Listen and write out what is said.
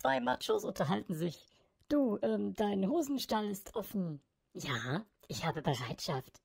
Zwei Machos unterhalten sich. Du, ähm, dein Hosenstall ist offen. Ja, ich habe Bereitschaft.